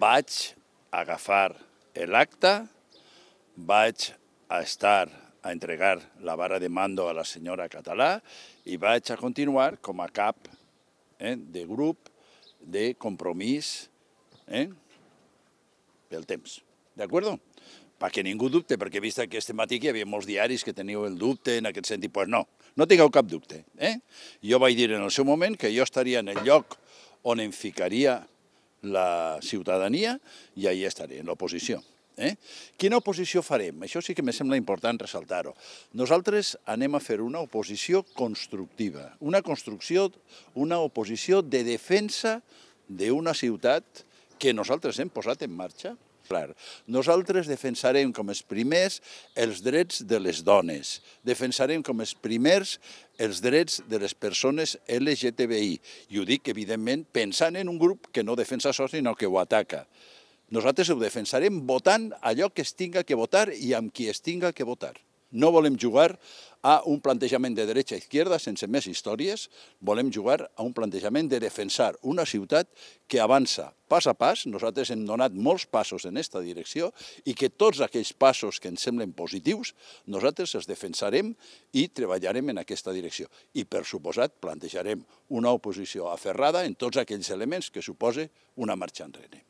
vaig agafar l'acte, vaig a estar a entregar la vara de mando a la senyora Català i vaig a continuar com a cap eh, de grup de compromís eh, pel temps. D'acord? Perquè ningú dubte, perquè he vist que aquest matí hi havia molts diaris que teniu el dubte en aquest sentit, doncs pues no, no tingueu cap dubte. Eh? Jo vaig dir en el seu moment que jo estaria en el lloc on em ficaria la ciutadania i ahir estaré, en l'oposició. Eh? Quina oposició farem? Això sí que me sembla important ressaltar-ho. Nosaltres anem a fer una oposició constructiva, una construcció, una oposició de defensa d'una ciutat que nosaltres hem posat en marxa, Clar. Nosaltres defensarem com els primers els drets de les dones, defensarem com els primers els drets de les persones LGTBI, i ho dic, evidentment, pensant en un grup que no defensa això, sinó que ho ataca. Nosaltres ho defensarem votant allò que es tinga que votar i amb qui es tinga que votar. No volem jugar a un plantejament de dreta a izquierda sense més històries, volem jugar a un plantejament de defensar una ciutat que avança pas a pas, nosaltres hem donat molts passos en aquesta direcció i que tots aquells passos que ens semblen positius, nosaltres els defensarem i treballarem en aquesta direcció. I, per suposat, plantejarem una oposició aferrada en tots aquells elements que suposa una marxa enrere.